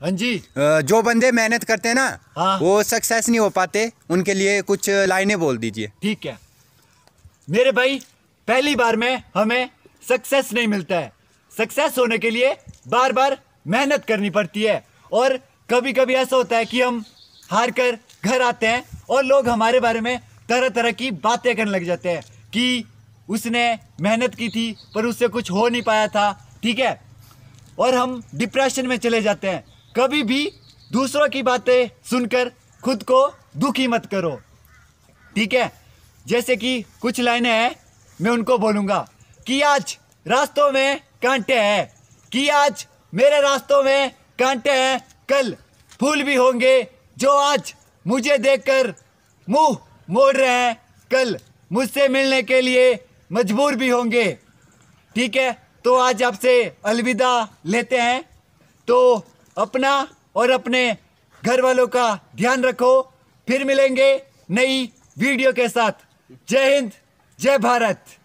हाँ जी जो बंदे मेहनत करते हैं ना हाँ। वो सक्सेस नहीं हो पाते उनके लिए कुछ लाइनें बोल दीजिए ठीक है मेरे भाई पहली बार में हमें सक्सेस नहीं मिलता है सक्सेस होने के लिए बार बार मेहनत करनी पड़ती है और कभी कभी ऐसा होता है कि हम हार कर घर आते हैं और लोग हमारे बारे में तरह तरह की बातें करने लग जाते हैं कि उसने मेहनत की थी पर उससे कुछ हो नहीं पाया था ठीक है और हम डिप्रेशन में चले जाते हैं कभी भी दूसरों की बातें सुनकर खुद को दुखी मत करो ठीक है जैसे कि कुछ लाइनें हैं मैं उनको बोलूँगा कि आज रास्तों में कांटे हैं कि आज मेरे रास्तों में कांटे हैं कल फूल भी होंगे जो आज मुझे देखकर मुंह मोड़ रहे हैं कल मुझसे मिलने के लिए मजबूर भी होंगे ठीक है तो आज आपसे अलविदा लेते हैं तो अपना और अपने घर वालों का ध्यान रखो फिर मिलेंगे नई वीडियो के साथ जय हिंद जय भारत